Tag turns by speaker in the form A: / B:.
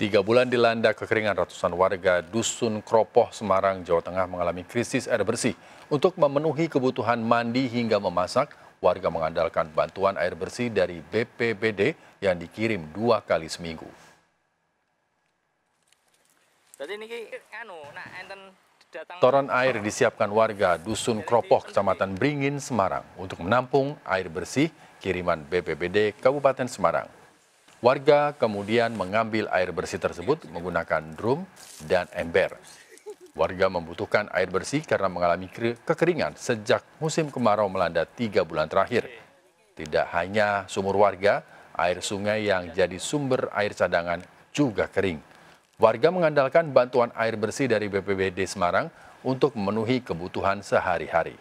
A: Tiga bulan dilanda kekeringan ratusan warga Dusun Kropoh, Semarang, Jawa Tengah mengalami krisis air bersih. Untuk memenuhi kebutuhan mandi hingga memasak, warga mengandalkan bantuan air bersih dari BPBD yang dikirim dua kali seminggu.
B: Anu, Toran
A: air disiapkan warga Dusun Kropoh, Kecamatan Beringin, Semarang untuk menampung air bersih kiriman BPBD Kabupaten Semarang. Warga kemudian mengambil air bersih tersebut menggunakan drum dan ember. Warga membutuhkan air bersih karena mengalami kekeringan sejak musim kemarau melanda tiga bulan terakhir. Tidak hanya sumur warga, air sungai yang jadi sumber air cadangan juga kering. Warga mengandalkan bantuan air bersih dari BPBD Semarang untuk memenuhi kebutuhan sehari-hari.